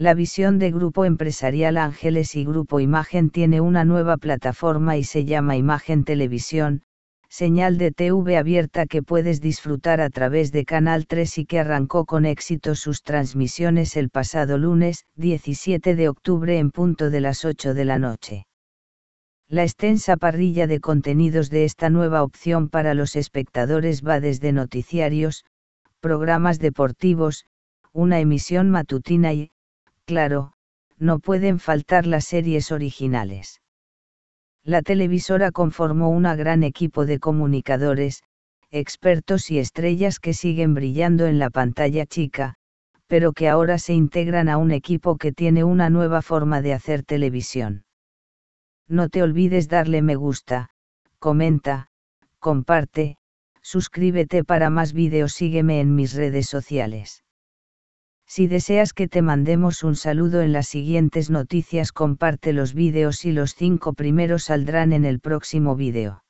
la visión de Grupo Empresarial Ángeles y Grupo Imagen tiene una nueva plataforma y se llama Imagen Televisión, señal de TV abierta que puedes disfrutar a través de Canal 3 y que arrancó con éxito sus transmisiones el pasado lunes, 17 de octubre en punto de las 8 de la noche. La extensa parrilla de contenidos de esta nueva opción para los espectadores va desde noticiarios, programas deportivos, una emisión matutina y, claro, no pueden faltar las series originales. La televisora conformó un gran equipo de comunicadores, expertos y estrellas que siguen brillando en la pantalla chica, pero que ahora se integran a un equipo que tiene una nueva forma de hacer televisión. No te olvides darle me gusta, comenta, comparte, suscríbete para más vídeos, sígueme en mis redes sociales. Si deseas que te mandemos un saludo en las siguientes noticias comparte los vídeos y los cinco primeros saldrán en el próximo vídeo.